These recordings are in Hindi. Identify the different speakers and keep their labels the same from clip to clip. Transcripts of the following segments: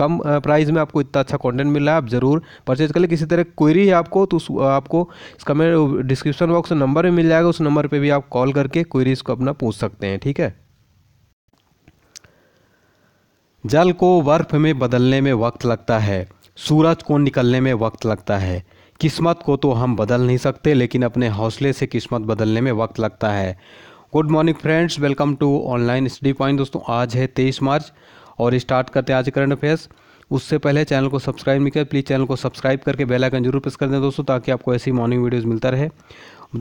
Speaker 1: कम प्राइस में आपको इतना अच्छा कंटेंट मिल रहा है आप ज़रूर परचेज कर ले किसी तरह क्वेरी है आपको तो आपको इसका मेरे डिस्क्रिप्शन बॉक्स नंबर भी मिल जाएगा उस नंबर पर भी आप कॉल करके क्वेरीज़ को अपना पूछ सकते हैं ठीक है जल को बर्फ में बदलने में वक्त लगता है सूरज को निकलने में वक्त लगता है किस्मत को तो हम बदल नहीं सकते लेकिन अपने हौसले से किस्मत बदलने में वक्त लगता है good morning friends welcome to online study point दोस्तों आज है 23 मार्च और स्टार्ट करते हैं आज करंट अफेयर्स उससे पहले चैनल को सब्सक्राइब नहीं किया प्लीज़ चैनल को सब्सक्राइब करके बेल आइकन जरूर प्रेस कर दें दोस्तों ताकि आपको ऐसी मॉर्निंग वीडियोस मिलता रहे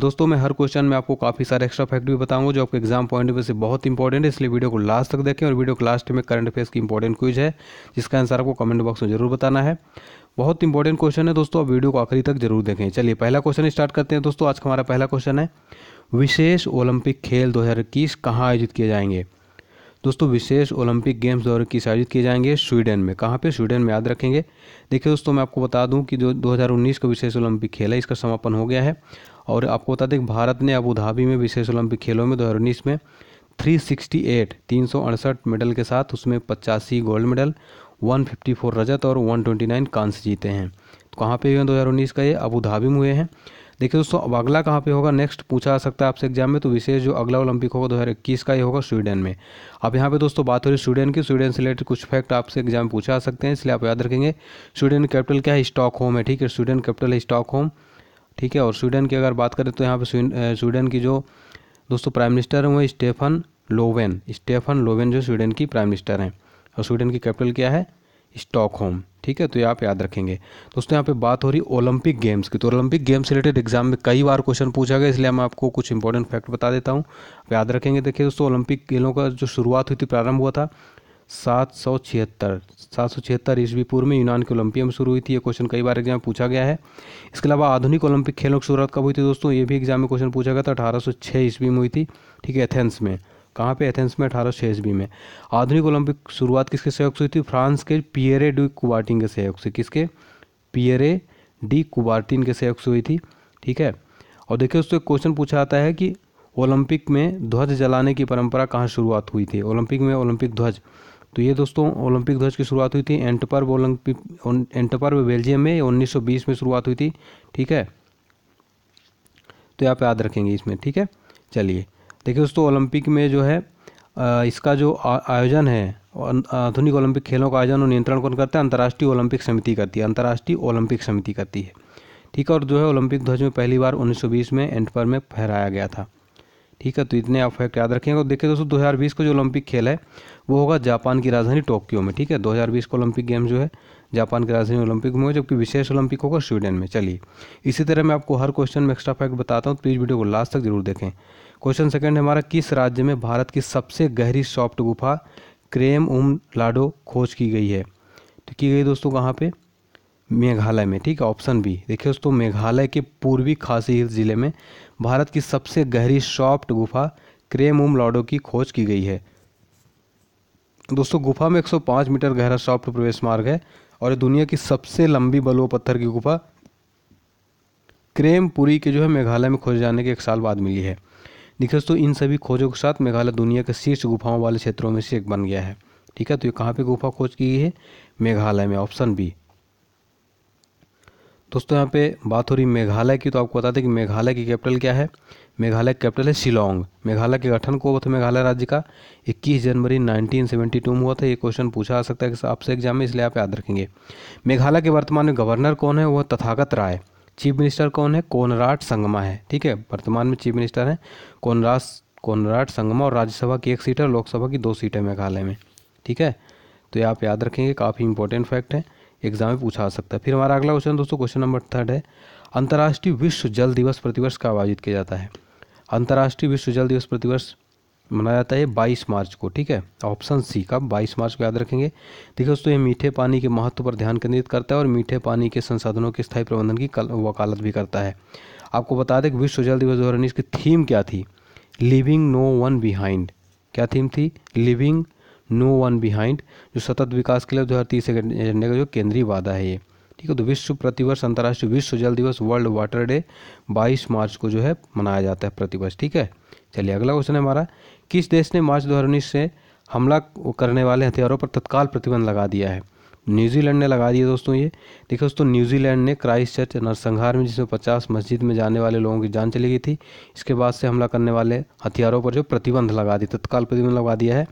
Speaker 1: दोस्तों मैं हर क्वेश्चन में आपको काफ़ी सारे एक्स्ट्रा फैक्ट भी बताऊंगा जो आपके एग्जाम पॉइंट व्यू से बहुत इंपॉर्टेंट है इसलिए वीडियो को लास्ट तक देखें और वीडियो को लास्ट में करंट अफेयर्स की इंपॉर्टेंट क्विज है जिसका आंसर आपको कमेंट बॉक्स में जरूर बताना है बहुत इंपॉर्टेंट क्वेश्चन है दोस्तों आप वीडियो को आखिरी तक जरूर देखें चलिए पहला क्वेश्चन स्टार्ट करते हैं दोस्तों आज का हमारा पहला क्वेश्चन है विशेष ओलंपिक खेल दो हज़ार इक्कीस कहाँ आयोजित किए जाएंगे दोस्तों विशेष ओलंपिक गेम्स दौर की आयोजित किए जाएंगे स्वीडन में कहाँ पे स्वीडन में याद रखेंगे देखिए दोस्तों मैं आपको बता दूं कि जो 2019 का विशेष ओलंपिक खेल है इसका समापन हो गया है और आपको बता दें भारत ने अबू धाबी में विशेष ओलंपिक खेलों में दो में थ्री सिक्सटी एट तीन सौ अड़सठ मेडल के साथ उसमें पचासी गोल्ड मेडल वन रजत और वन कांस्य जीते हैं तो कहाँ पे हुए हैं 2019 का ये अबू धाबी में हुए हैं देखिए दोस्तों अब अगला कहाँ पे होगा नेक्स्ट पूछा जा सकता है आपसे एग्जाम में तो विशेष जो अगला ओलंपिक होगा दो हज़ार इक्कीस का ही होगा स्वीडन में अब यहाँ पे दोस्तों बात हो रही स्वीडन की स्वीडन से रिलेटेड कुछ फैक्ट आपसे एग्जाम में पूछा जा सकते हैं इसलिए आप याद रखेंगे स्वीडन कैपिटल क्या है स्टॉक होम है ठीक है स्वीडन कैपिटल है होम ठीक है और स्वीडन की अगर बात करें तो यहाँ पर स्वीडन की जो दोस्तों प्राइम मिनिस्टर हैं वो स्टेफन लोवेन स्टेफन लोवेन जो स्वीडन की प्राइम मिनिस्टर हैं और स्वीडन की कैपिटल क्या है स्टॉकहोम ठीक है तो ये आप याद रखेंगे दोस्तों यहाँ पे बात हो रही ओलंपिक गेम्स की तो ओलंपिक गेम्स से रिलेटेड एग्जाम में कई बार क्वेश्चन पूछा गया इसलिए मैं आपको कुछ इंपॉर्टेंट फैक्ट बता देता हूँ याद रखेंगे देखिए दोस्तों ओलंपिक खेलों का जो शुरुआत हुई थी प्रारंभ हुआ था सात सौ छिहत्तर सात सौ छिहत्तर ईस्वी पूर्व में यूनान के ओलंपिया में शुरू हुई थी ये क्वेश्चन कई बार एग्जाम में पूछा गया है इसके अलावा आधुनिक ओलंपिक खेलों की शुरुआत कब हुई थी दोस्तों ये भी एग्जाम में क्वेश्चन पूछा गया था अठारह सौ छः ईस्वी में हुई थी ठीक है एथेंस में कहाँ पे एथेंस में अठारह सौ ईस्वी में आधुनिक ओलंपिक शुरुआत किसके सहयोग से हुई थी फ्रांस के पियरे डी कुबार्टिन के सहयोग से किसके पियरे डी कुबार्टिन के सहयोग से हुई थी ठीक है और देखिए उससे क्वेश्चन पूछा जाता है कि ओलंपिक में ध्वज जलाने की परंपरा कहाँ शुरुआत हुई थी ओलंपिक में ओलंपिक ध्वज तो ये दोस्तों ओलंपिक ध्वज की शुरुआत हुई थी एंटपर्व ओलंपिक एंटपर्व बेल्जियम में 1920 में शुरुआत हुई थी ठीक है तो आप याद रखेंगे इसमें ठीक है चलिए देखिए दोस्तों ओलंपिक में जो है इसका जो आयोजन है आधुनिक ओलंपिक खेलों का आयोजन और नियंत्रण कौन करता है अंतर्राष्ट्रीय ओलंपिक समिति करती है अंतर्राष्ट्रीय ओलंपिक समिति करती है ठीक है और जो है ओलंपिक ध्वज में पहली बार 1920 में एंटपर में फहराया गया था ठीक है तो इतने आप फैक्ट याद रखेंगे और देखिए दोस्तों 2020 को जो ओलंपिक खेल है वो होगा जापान की राजधानी टोक्यो में ठीक है दो को ओलंपिक गेम जो है जापान की राजधानी ओलंपिक में जबकि विशेष ओलंपिक होगा स्वीडन में चलिए इसी तरह मैं आपको हर क्वेश्चन में एक्स्ट्रा फैक्ट बताता हूँ प्लीज़ तो वीडियो को लास्ट तक जरूर देखें क्वेश्चन सेकंड हमारा किस राज्य में भारत की सबसे गहरी सॉफ्ट गुफा क्रेम उम लाडो खोज की गई है तो की गई दोस्तों कहाँ पे मेघालय में ठीक है ऑप्शन बी देखिए दोस्तों मेघालय के पूर्वी खासी हिल जिले में भारत की सबसे गहरी सॉफ्ट गुफा क्रेम उम लाडो की खोज की गई है दोस्तों गुफा में 105 मीटर गहरा सॉफ्ट प्रवेश मार्ग है और दुनिया की सबसे लंबी बलुओ पत्थर की गुफा क्रेमपुरी के जो है मेघालय में खोजे जाने के एक साल बाद मिली है देखिए दोस्तों इन सभी खोजों के साथ मेघालय दुनिया के शीर्ष गुफाओं वाले क्षेत्रों में से एक बन गया है ठीक है तो ये कहाँ पे गुफा खोज की है मेघालय में ऑप्शन बी दोस्तों यहाँ पे बात हो रही मेघालय की तो आपको बता दें कि मेघालय की कैपिटल क्या है मेघालय की कैपिटल है शिलोंग मेघालय के गठन को हुआ था मेघालय राज्य का 21 जनवरी 1972 में हुआ था ये क्वेश्चन पूछा जा सकता है आपसे एग्जाम में इसलिए आप याद रखेंगे मेघालय के वर्तमान में गवर्नर कौन है वह तथागत राय चीफ मिनिस्टर कौन है कोनराट संगमा है ठीक है वर्तमान में चीफ मिनिस्टर हैं कोनराज कोनराट संगमा और राज्यसभा की एक सीट है लोकसभा की दो सीटें मेघालय में ठीक है तो ये आप याद रखेंगे काफ़ी इंपॉर्टेंट फैक्ट है एग्जाम में पूछा सकता है फिर हमारा अगला क्वेश्चन दोस्तों क्वेश्चन नंबर थर्ड है अंतर्राष्ट्रीय विश्व जल दिवस प्रतिवर्ष कब आयोजित किया जाता है अंतर्राष्ट्रीय विश्व जल दिवस प्रतिवर्ष मनाया जाता है बाईस मार्च को ठीक है ऑप्शन सी का बाईस मार्च को याद रखेंगे देखिए दोस्तों ये मीठे पानी के महत्व पर ध्यान केंद्रित करता है और मीठे पानी के संसाधनों के स्थायी प्रबंधन की वकालत भी करता है आपको बता दें कि विश्व जल दिवस दो हज़ार उन्नीस की थीम क्या थी लिविंग नो वन बिहाइंड क्या थीम थी लिविंग नो वन बिहाइंड जो सतत विकास के लिए दो हज़ार तीस एजेंडे का जो केंद्रीय वादा है ये ठीक है तो विश्व प्रतिवर्ष अंतर्राष्ट्रीय विश्व जल दिवस वर्ल्ड वाटर डे 22 मार्च को जो है मनाया जाता है प्रतिवर्ष ठीक है चलिए अगला क्वेश्चन है हमारा किस देश ने मार्च दो से हमला करने वाले हथियारों पर तत्काल प्रतिबंध लगा दिया है न्यूजीलैंड ने लगा दिया दोस्तों ये देखिए दोस्तों न्यूजीलैंड ने क्राइस्ट चर्च नरसंहार में जिसमें पचास मस्जिद में जाने वाले लोगों की जान चली गई थी इसके बाद से हमला करने वाले हथियारों पर जो प्रतिबंध लगा दिया तत्काल प्रतिबंध लगा दिया है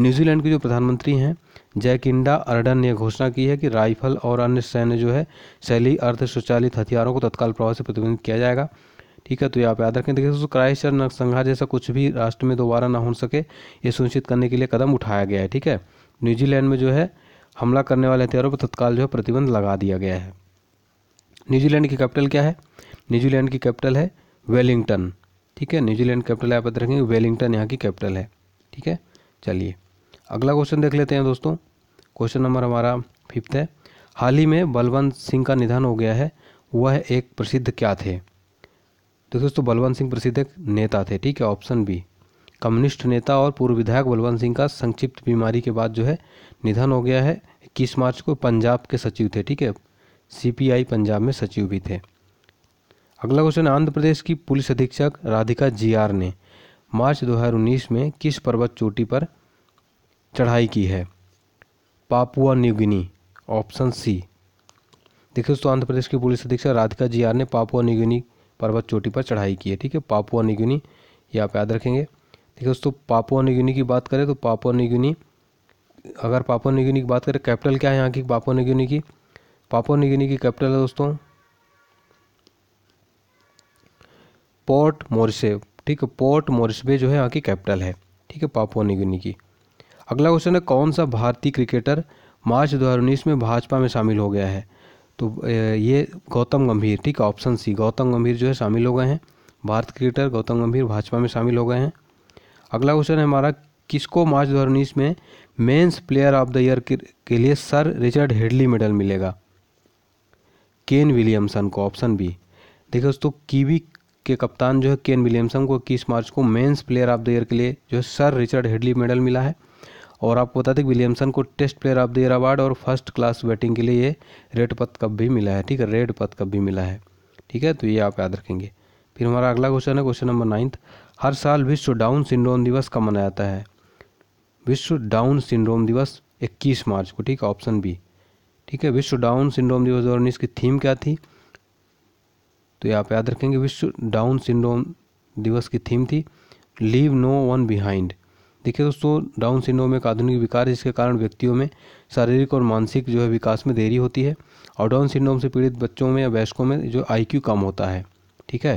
Speaker 1: न्यूजीलैंड के जो प्रधानमंत्री हैं जैकिंडा अर्डन ने घोषणा की है कि राइफल और अन्य सैन्य जो है शैली अर्ध स्वचालित हथियारों को तत्काल प्रभाव से प्रतिबंधित किया जाएगा ठीक है तो यहाँ पे याद रखें देखिए दोस्तों क्राइस्ट और नरसंहार जैसा कुछ भी राष्ट्र में दोबारा ना हो सके ये सुनिश्चित करने के लिए कदम उठाया गया है ठीक है न्यूजीलैंड में जो है हमला करने वाले हथियारों पर तत्काल जो है प्रतिबंध लगा दिया गया है न्यूजीलैंड की कैपिटल क्या है न्यूजीलैंड की कैपिटल है वेलिंगटन ठीक है न्यूजीलैंड कैपिटल आप याद रखेंगे वेलिंगटन यहाँ की कैपिटल है ठीक है चलिए अगला क्वेश्चन देख लेते हैं दोस्तों क्वेश्चन नंबर हमारा फिफ्थ है हाल ही में बलवंत सिंह का निधन हो गया है वह एक प्रसिद्ध क्या थे तो दोस्तों बलवंत सिंह प्रसिद्ध एक नेता थे ठीक है ऑप्शन बी कम्युनिस्ट नेता और पूर्व विधायक बलवंत सिंह का संक्षिप्त बीमारी के बाद जो है निधन हो गया है इक्कीस मार्च को पंजाब के सचिव थे ठीक है सीपीआई पंजाब में सचिव भी थे अगला क्वेश्चन आंध्र प्रदेश की पुलिस अधीक्षक राधिका आर ने मार्च 2019 में किस पर्वत चोटी पर चढ़ाई की है पापुआ न्यूगिनी ऑप्शन सी देखिए दोस्तों आंध्र प्रदेश की पुलिस अधीक्षक राधिका आर ने पापुआ न्यूगिनी पर्वत चोटी पर चढ़ाई की है ठीक है पापुआ निगुनी ये आप याद रखेंगे ठीक है दोस्तों पापुआ निगुनी की बात करें तो पापुआ निगुनी अगर पापुआ निगुनी की बात करें कैपिटल क्या है यहाँ की पापुआ निगुनी की पापुआ निगुनी की कैपिटल है दोस्तों पोर्ट मोरिसे ठीक है पोर्ट मोरिसबे जो है यहाँ की कैपिटल है ठीक है पापुआ निगुनी की अगला क्वेश्चन है कौन सा भारतीय क्रिकेटर मार्च 2019 में भाजपा में शामिल हो गया है तो ये गौतम गंभीर ठीक है ऑप्शन सी गौतम गंभीर जो है शामिल हो गए हैं भारत क्रिकेटर गौतम गंभीर भाजपा में शामिल हो गए हैं अगला क्वेश्चन है हमारा किसको मार्च दो में men's player of the year के लिए सर रिचर्ड हेडली मेडल मिलेगा केन विलियमसन को ऑप्शन बी देखिए दोस्तों कीवी के कप्तान जो है केन विलियमसन को इक्कीस मार्च को men's player of the year के लिए जो है सर रिचर्ड हेडली मेडल मिला है और आपको बता दें विलियमसन को test player of the year award और फर्स्ट क्लास बैटिंग के लिए ये रेड पद कप भी मिला है ठीक है रेड पद कप भी मिला है ठीक है तो ये आप याद रखेंगे फिर हमारा अगला क्वेश्चन है क्वेश्चन नंबर नाइन्थ हर साल विश्व डाउन सिंड्रोम दिवस कब मनाया जाता है विश्व डाउन सिंड्रोम दिवस इक्कीस मार्च को ठीक है ऑप्शन बी ठीक है विश्व डाउन सिंड्रोम दिवस दो की थीम क्या थी तो ये आप याद रखेंगे विश्व डाउन सिंड्रोम दिवस की थीम थी लीव नो वन बिहाइंड देखिए दोस्तों डाउन सिंड्रोम एक आधुनिक विकार जिसके कारण व्यक्तियों में शारीरिक और मानसिक जो है विकास में देरी होती है और डाउन सिंड्रोम से पीड़ित बच्चों में या वयस्कों में जो आईक्यू कम होता है ठीक है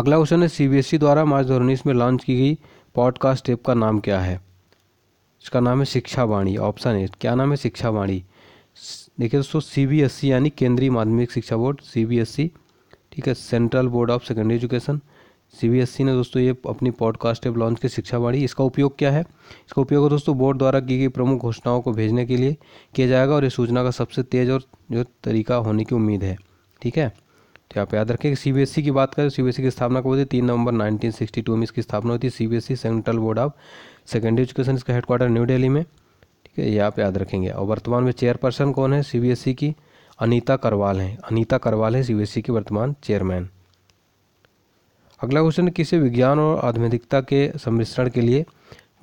Speaker 1: अगला क्वेश्चन है सीबीएसई e द्वारा मार्च दो में लॉन्च की गई पॉडकास्ट ऐप का नाम क्या है इसका नाम है शिक्षा वाणी ऑप्शन ए क्या नाम है शिक्षा वाणी देखिए दोस्तों सीबीएसई e यानी केंद्रीय माध्यमिक शिक्षा बोर्ड सीबीएसई e, ठीक है Central Board of Secondary Education C ने दोस्तों ये अपनी पॉडकास्ट एप लॉन्च की शिक्षा बाढ़ी इसका उपयोग क्या है इसका उपयोग दोस्तों बोर्ड द्वारा की गई प्रमुख घोषणाओं को भेजने के लिए किया जाएगा और ये सूचना का सबसे तेज़ और जो तरीका होने की उम्मीद है ठीक है तो आप याद रखें कि सी की बात करें सी की स्थापना कब होती है तीन नवंबर टू में इसकी स्थापना होती है C Central Board of Secondary Education इसका हेडक्वार्टर न्यू दिल्ली में ठीक है ये आप याद रखेंगे और वर्तमान में चेयरपर्सन कौन है सी की अनीता करवाल हैं अनीता करवाल है सी की वर्तमान चेयरमैन अगला क्वेश्चन किसे विज्ञान और आध्यात्मिकता के सम्मिश्रण के लिए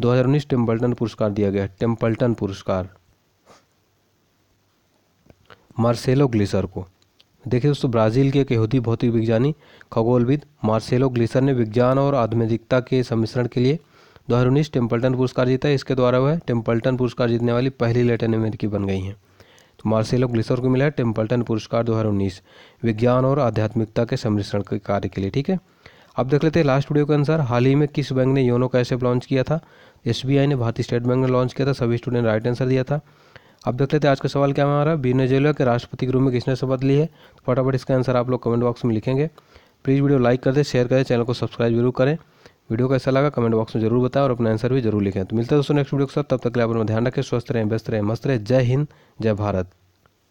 Speaker 1: 2019 टेम्पल्टन पुरस्कार दिया गया टेम्पल्टन पुरस्कार मार्सेलो ग्लेसर को देखिए दोस्तों ब्राज़ील के यहूदी भौतिक विज्ञानी खगोलविद मार्सेलो ग्लेसर ने विज्ञान और आध्यात्मिकता के सम्मिश्रण के लिए दो हज़ार उन्नीस टेम्पल्टन पुरस्कार जीता है इसके द्वारा वह टेम्पल्टन पुरस्कार जीतने वाली पहली लैटिन अमेरिकी बन गई हैं तो मार्सेलो ग्लेसर को मिला है टेम्पल्टन पुरस्कार दो हज़ार उन्नीस विज्ञान और आध्यात्मिकता के सम्मिश्रण के कार्य के लिए ठीक है अब देख लेते हैं लास्ट वीडियो के अनुसार हाल ही में किस बैंक ने योनो का ऐसे लॉन्च किया था एस ने भारतीय स्टेट बैंक ने लॉन्च किया था सभी स्टूडेंट राइट आंसर दिया था अब देख लेते हैं आज का सवाल क्या हमारा वेनेजुएला के राष्ट्रपति ग्रुप में किसने शपथ ली है फटाफट इसका आंसर आप लोग कमेंट बॉक्स में लिखेंगे प्लीज़ वीडियो लाइक कर दे शेयर करें चैनल को सब्सक्राइब जरूर करें वीडियो कैसा लगा कमेंट बॉक्स में जरूर बताएं और अपना आंसर भी जरूर लिखें तो मिलते हैं दोस्तों नेक्स्ट वीडियो के साथ तब तक के लिए आप अपना ध्यान रखें स्वस्थ रहें व्यस्त रहें मस्त रहें जय हिंद जय भारत